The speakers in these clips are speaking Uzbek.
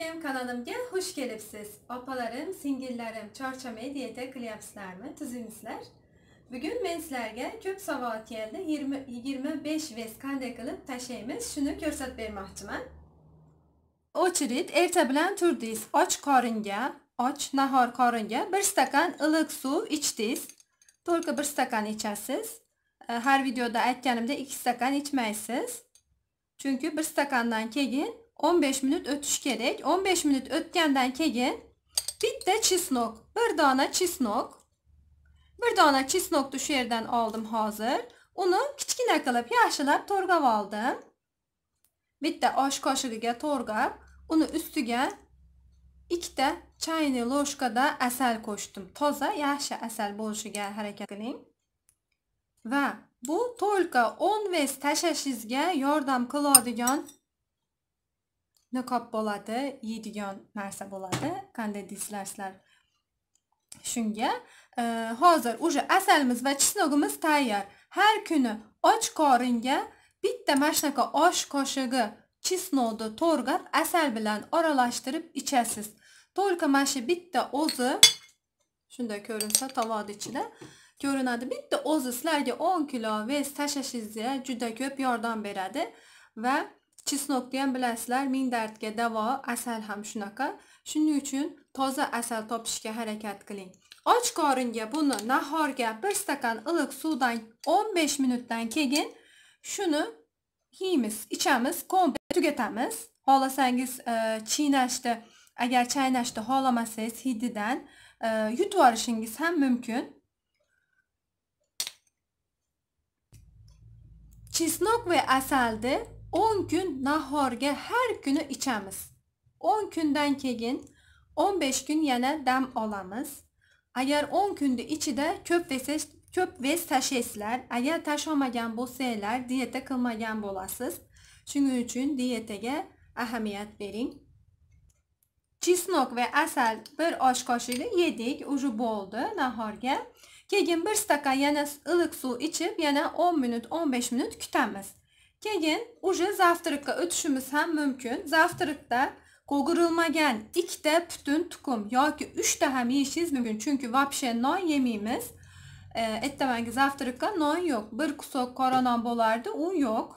Benim kanalımga hoş kelibsiz. Opalarim, singillerim, charchamayı diyete qilyapsizlarmi? Tuzingizlar. Bugün men sizlarga ko'p savol keldi. 20 25 vest qanday qilib tashlaymiz? Shuni ko'rsatib bermoqchiman. Очередь erta bilan turdingiz. Och qoringa, och nahor qoringa 1 stakan ılık su ichdingiz. Только bir stakan ichasiz. Ee, Har videoda aytganimdek iki stakan ichmaysiz. Chunki 1 stakandan kegin. 15 minut o'tishi kerak 15 minut o'tgandan keyin bitta chesnok bir dona chesnok bir dona chesnokni shu yerdan oldim hozir uni kichkina qilib yaxshilab to'rg'ab oldim bitta osh qoshiqiga to'rg'ab uni ustiga ikkita chayniy ложкада asal qo'shdim toza yaxshi asal bo'lishiga harakat qiling va bu tolka 10 vez tashashingizga yordam qiladigan niqob bo'ladi yeydigan narsa bo'ladi qanday deslarslar shunga e, hozir уже asalimiz va chisnogimiz tayyor har kuni och qoringa bitta mana shunaqa osh qoshig'i chisnog'ni to'rg'ab asal bilan aralashtirib ichasiz только mana shu bitta o'zi shunday ko'rinsa tovoqni ichida ko'rinadi bitta o'zi sizlarga o'n kilo vez tashlashingizga juda ko'p yordam beradi va chesnokni ham bilasizlar ming dardga davo asal ham shunaqa shuning uchun toza asal topishga harakat qiling och qoringa buni nahorga bir stakan iliq suvdan 15 minutdan keyin shuni yeymiz ichamiz komplet tugatamiz xohlasangiz chiynashni e, agar chaynashni xohlamasangiz hididan e, yutib yuborishingiz ham mumkin chesnok va asalni 10 gün nahorge her günü içemiz. 10 günden kegin, 15 gün yine dem olamız. Eğer 10 kunni ichida ko'p vez ko'p vez tashlaysizlar, agar tashlamagan bo'lsanglar, diyete kılmayan bolasız. Çünkü uchun diyetaga ahamiyat verin. Çisnok ve asal bir osh qoshiqni yedik, уже bo'ldi nahorga. Kegin bir stakan yana ılık su içip yana 10 minut, 15 minut kütemiz. keyin уже завтракка o'tishimiz ham mumkin завтракda qo'g'irilmagan ikkita butun tuxum yoki 3 ta ham yeyishingiz mumkin chunki vobshe non yemaymiz e, ertamangi завтракка non yo'q bir kusok qora non bo'lardi u yo'q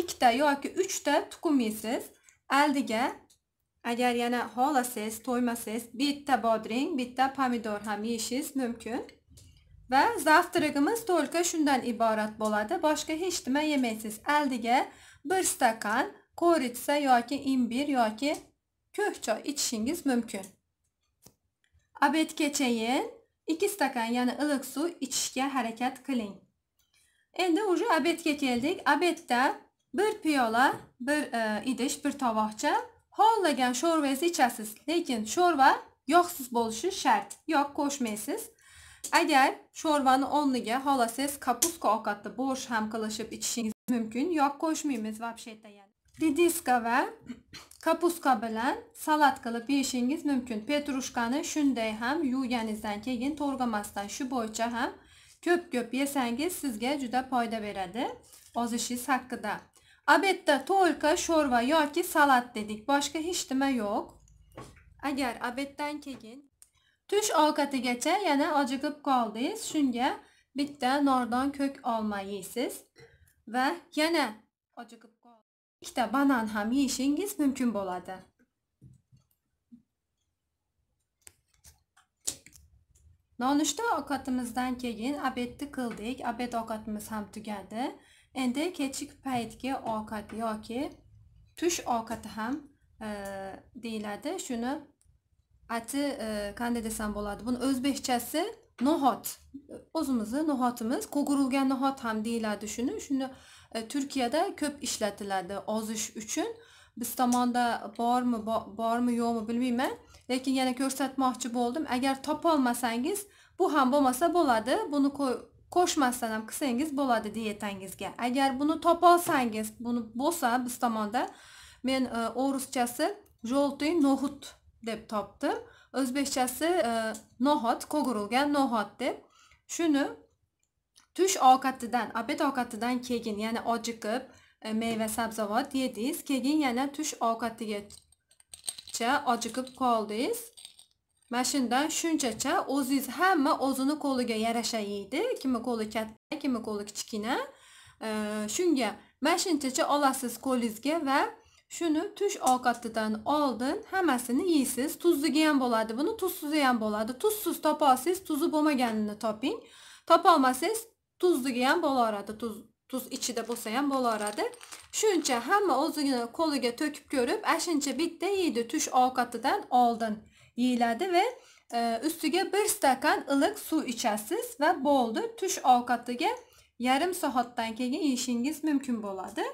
ikkita yoki 3 ta tuxum yeysiz aldiga agar yana xolasiz, to'ymasiz, bitta bodring bitta pomidor ham yeyishingiz mumkin va zavtrigimiz to'lka shundan iborat bo'ladi boshqa hech nima yemaysiz aldiga bir stakan ko'ritsa yoki imbir yoki ko'k choy ichishingiz mumkin keçeyin 2 stakan ya'ni iliq suv ichishga harakat qiling endi ucu abedga keldik Abette bir piyola bir e, idish bir tovoqcha hollagan şorvesi ichasiz lekin sho'rva yog'siz bo'lishi shart Yok qo'shmaysiz agar sho'rvani o'rniga xolasiz siz kapuska ovqatni bo'sh ham qilishib ichishingiz mumkin yoki qo'shmaymiz vobsheta yana rediska va kapuska bilan salat qilib yeyishingiz mumkin petrushkani shunday ham yuvganingizdan keyin to'g'ramasdan shu bo'yicha ham ko'p ko'p yesangiz sizga juda foyda beradi ozishingiz haqida Abetda to'lka sho'rva yoki salat dedik boshqa hech nima yo'q agar abetdan keyin tush ovqatigacha yana ojiqib qoldingiz shunga bitta nordon ko'k olma yeysiz va yana ojiqib ikkita banan ham yeyishingiz mumkin bo'ladi nonushta ovqatimizdan keyin obedni qildik obed ovqatimiz ham tugadi endi kechik paytgi ovqat yoki tush ovqati ham e, deyiladi shuni ati e, kanda desem boladı. buni özbehçesi nohot Ozumuzu nohotimiz Kogurulgen nohot ham deyiladi shuni shuni e, Türkiye'de ko'p ishlatiladi ozish uchun biz tomonda bormi bormi yo'qmi bilmayman lekin yana ko'rsatmoqchi bo'ldim agar almasanız bu ham bo'lmasa bo'ladi buni qo'shmasdan ham qilsangiz bo'ladi dietangizga agar buni topolsangiz buni bo'lsa biz tomonda men e, o'ruschasi Joltoy, nohut deb topdim o'zbekchasi nohot qo'g'urilgan nohot deb shuni tush ovqatidan obed ovqatidan keyin ya'ni ochiqib e, meva sabzavot yedingiz keyin yana tush ovqatigacha ochiqib qoldingiz mana shundan shunchacha o'zingiz hamma o'zini qo'liga yarasha yeydi kimni qo'li katta kimni qo'li kichkina e, shunga mana shunchacha olasiz qo'lingizga va Shuni tush ovqatidan oldin hammasini yeysiz. Tuzligi ham bo'ladi buni, tuzsizi ham bo'ladi. Tuzsiz topa olsangiz, tuzi bo'lmaganini toping. Topa olmasangiz, tuzligi ham bo'laveradi. Tuz tuz ichida bo'lsa ham bo'laveradi. Shuncha hamma o'zini qo'liga to'kib ko'rib, ashincha bitta yeydi tush ovqatidan oldin yeyiladi va e, üstüge bir stakan ılık su ichasiz va boldu. Tush ovqatiga yarim soatdan keyin yiyişiniz mümkün bo'ladi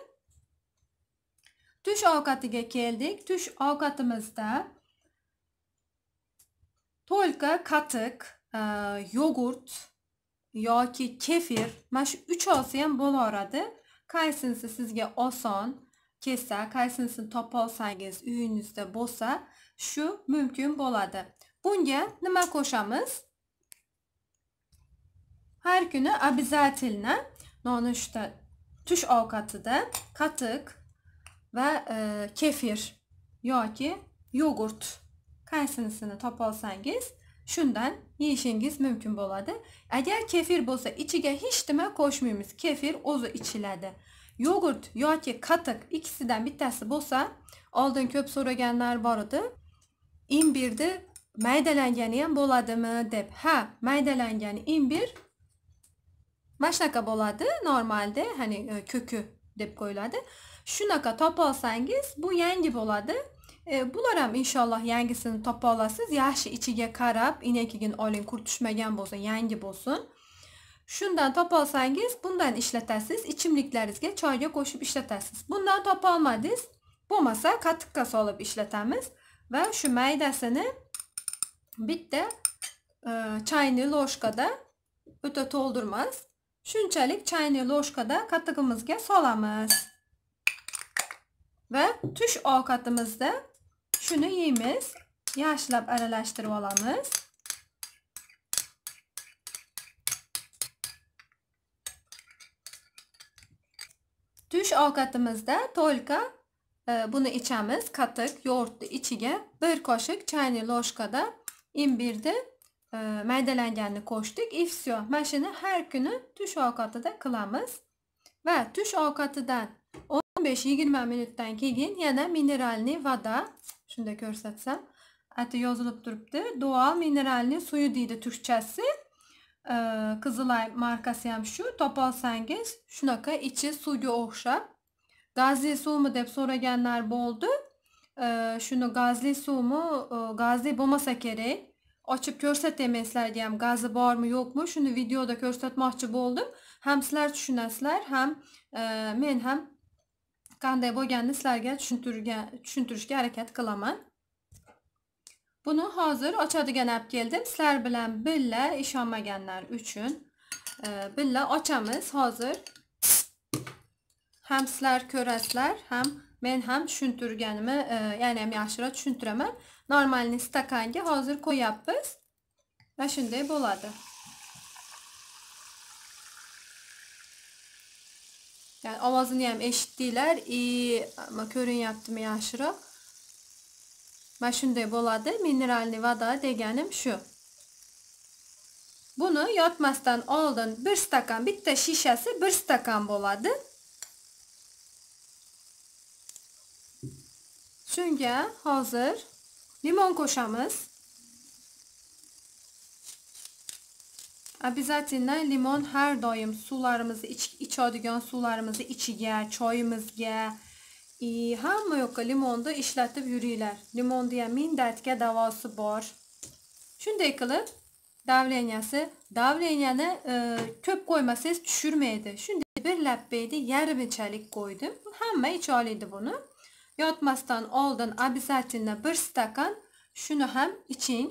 tush ovqatiga keldik tush ovqatimizda to'lka qatiq e, yogurt ki kefir maş mana shu uchovsi ham bo'laveradi qaysinisi sizga oson kelsa qaysinisini topolsangiz uyingizda bo'lsa shu mumkin bo'ladi Bunca nima koşamız? qo'shamiz har kuni обязательно nonushta avukatı da katık və ə, e, kefir yoki yogurt qaysinisini topolsangiz şundan yeyishingiz mümkün bo'ladi Eğer kefir bo'lsa ichiga hiç nima qo'shmaymiz kefir o'zi ichiladi yogurt yoki qatiq ikkisidan bittasi bo'lsa oldin ko'p so'raganlar bor edi imbirni maydalangani boladı mı dep ha maydalangani imbir mana shunaqa bo'ladi normalda hani e, kökü dep qo'yiladi Şunaka topolsangiz bu yengi bo'ladi. E, bular ham inshaalloh yangisini topa olasiz. Yaxshi ichiga qarab, inakigin oling, qurtishmagan bo'lsa, yangi bo'lsin. Shundan topolsangiz, bundan ishlatasiz, ichimliklaringizga choyga koşup ishlatasiz. Bundan topalmadız, topa olmadingiz, bo'lmasa qatiqqa solib ishlatamiz va shu maydasini bitta e, chayniy ложкада o'ta to'ldirmas. Shunchalik chayniy ложкада qatiqimizga solamız. va tush ovqatimizda shuni yeymiz yaxshilab aralashtirib olamiz tush ovqatimizda только e, buni ichamiz qatiq yo'gurtni ichiga bir qoshiq чайный ложкада imbirni e, maydalanganini qo'shdik и все mana shuni har kuni tush ovqatida qilamiz va tush ovqatidan 15-20 minutdan keyin yana mineralniy voda shunday ko'rsatsam ati yozilib turibdi dual mineralniy suyi deydi turkchasi qizilay ee, markasi ham shu topolsangiz shunaqa ichi suvga o'xshab gazli suvmi deb so'raganlar bo'ldi shuni gazli suvmi gazli bo'lmasa kerak ochib ko'rsataman sizlarga ham gazi bormi yo'qmi shuni videoda ko'rsatmoqchi bo'ldim ham sizlar tushunasizlar ham e, men ham qanday bo'lganini sizlarga tushuntirgan tushuntirishga harakat qilaman buni hozir ochadigan olib keldim sizlar bilan birga ishonmaganlar uchun e, birga ochamiz hozir ham sizlar ko'rasizlar ham men ham tushuntirganimni e, ya'ni ham yaxshiroq tushuntiraman normalniy stakanga hozir qo'yyapmiz mana shunday bo'ladi ya'ni ovozini ham İyi, ama körün yaxshiroq yaşırı. Başında bo'ladi Mineralli vada deganim shu buni yotmasdan oldin bir stakan bitta shishasi bir stakan bo'ladi Çünkü hozir limon qo'shamiz обязательно limon har doim suvlarimizni ich, ichadigan suvlarimizni ichiga choyimizga i hamma yoqqa limonni ishlatib yuringlar limonni ham ming dardga davosi bor shunday qilib davleniyasi davleniyani e, ko'p qo'ymasangiz tushirmaydi shunday bir lappayni yarmichalik qo'ydim hamma icha oladi buni yotmasdan oldin обязательно bir stakan shuni ham iching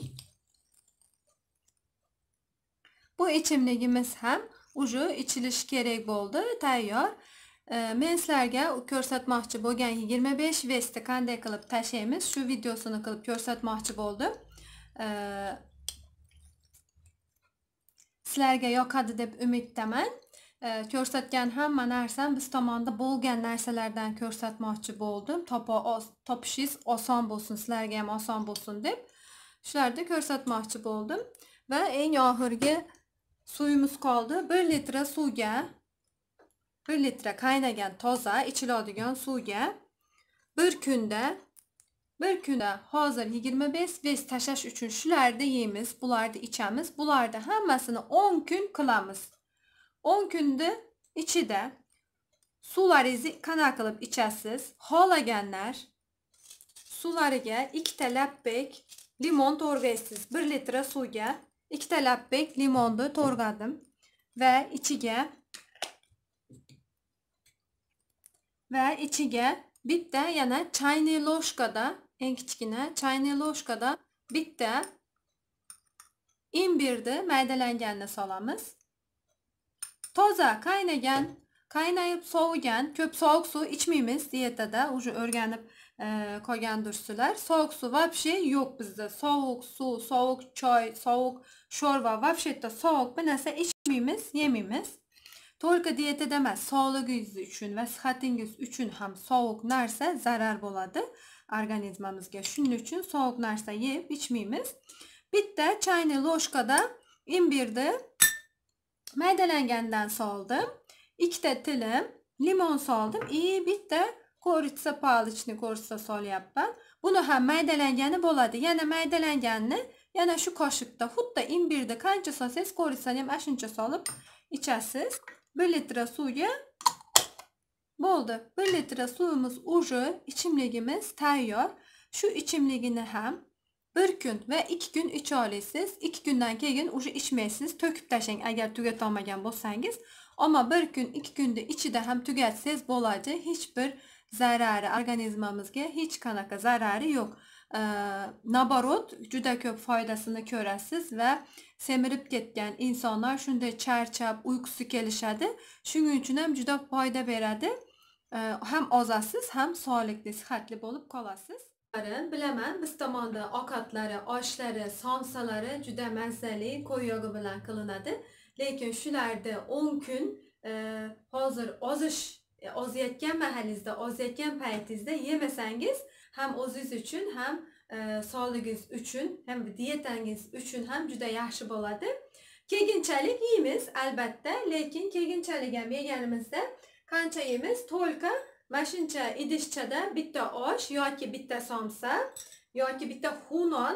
Bu ichimligimiz hem ucu içiliş kerak oldu. tayyor. E, ee, men sizlarga ko'rsatmoqchi bo'lgan 25 vestni qanday qilib tashlaymiz, shu videosini qilib ko'rsatmoqchi oldu. E, ee, sizlarga yoqadi deb umiddaman. Ee, ko'rsatgan hamma narsam biz tomonda bo'lgan narsalardan ko'rsatmoqchi bo'ldim topa topishingiz oson bo'lsin sizlarga osan oson bo'lsin deb shularni ko'rsatmoqchi bo'ldim ve en oxirgi suvimiz kaldı. 1 litre suvga 1 litre kaynagan toza içiladigan suvga bir kunda bir kunda hozir 25 bez tashlash uchun shularni yeymiz Bularda ichamiz Bularda hammasini 10 kun qilamiz 10 kunda ichida suvlaringizni qana qilib ichasiz xohlaganlar suvlariga ikkita labbek limon to'rgaysiz 1 litre suvga 2 limonni to'rgadim va ichiga va ichiga bitta yana chayniy ложкада eng kichkina chayniy ложкада bitta imbirni maydalanganini salamız toza qaynagan qaynayib sovigan ko'p sovuq suv ichmaymiz dietada уже o'rganib e, ko'gan dursilar sovuq suv вообще yo'q bizda sovuq suv sovuq choy sovuq sho'rva вообще yerda sovuq bir narsa ichmaymiz yemaymiz только dietada emas sog'lig'ingiz uchun va sihatingiz uchun ham soğuk narsa zarar bo'ladi organizmimizga shuning üçün soğuk narsa yiyip yeb ichmaymiz bitta choyniy ложкада imbirni maydalangandan soldim ikkita tilim limon soldim и bitta qo'ritsa palichni ko'rsa solyapman buni ham maydalangani bo'ladi yine maydalanganini yine shu qoshiqda xuddi imbirni qancha solsangiz qo'ritsani ham ana shuncha salıp içersiz. bir litre suyu bo'ldi bir litre suyumuz уже ichimligimiz tayyor Şu ichimligini hem bir kun va ikki kun icha olasiz ikki kundan keyin уже töküp taşın. Eğer agar tugatolmagan bo'lsangiz ama bir kun ikki kunni ichida ham tugatsangiz bo'ladi hech bir zarari organizmimizga hech qanaqa zarari yo'q e, naborot juda ko'p foydasini ko'rasiz va semirib ketgan insonlar shunday charchab uyqusi kelishadi shuning uchun ham juda foyda beradi ham ozasiz ham sog'likli sihatli bo'lib qolasiz bilaman biz tomonda ovqatlari oshlari somsalari juda mazali ko'ryog'i bilan qilinadi lekin shularni o'n kun hozir ozish E, oziyotgan mahalingizda oziyotgan paytingizda yemasangiz ham o'zingiz uchun ham e, sog'lig'ingiz uchun ham dietangiz uchun ham juda yaxshi bo'ladi keyinchalik yeymiz albatta lekin keyinchalik ham yeganimizda qancha yeymiz только mana shuncha idishchada bitta osh yoki bitta somsa yoki bitta xunon non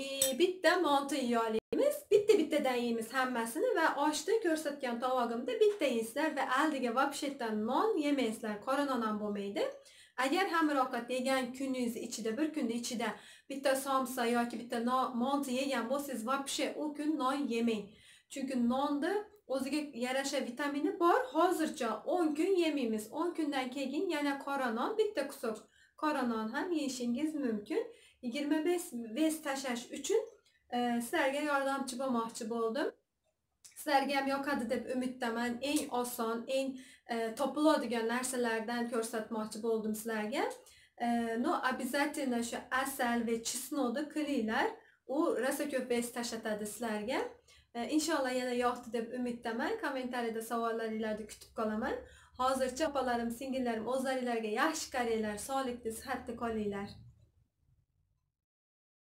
e, bitta mantı yeyolamiz bitta bittadan yeymiz hammasini va oshda ko'rsatgan tovog'imda bitta yeysizlar va aldiga vobshetdan non yemaysizlar qora non ham bo'lmaydi agar hamir ovqat yegan kuningiz ichida bir kunni ichida bitta somsa yoki bitta molti yegan bo'lsangiz вообще u kun non yemang chunki nonni o'ziga yarasha vitamini bor hozircha o'n kun yemaymiz o'n kundan keyin yana qora non bitta kusur qora non ham yeyishingiz mumkin yigirma besh vez tashlash uchun Ee, sizlarga yordamchi bo'lmoqchi bo'ldim sizlarga ham yoqadi deb umiddaman eng oson eng e, topiladigan narsalardan ko'rsatmoqchi bo'ldim sizlarga ee, no şu обязательно shu asal va chesnokni kiringlar u rosa ko'payis tashlatadi sizlarga inshaalloh yana yoqdi deb ileride kommentariyada savollaringlarni Hazır çapalarım, hozircha opalarim singillarim o'zlaringlarga yaxshi qaranglar diz sihatda qolinglar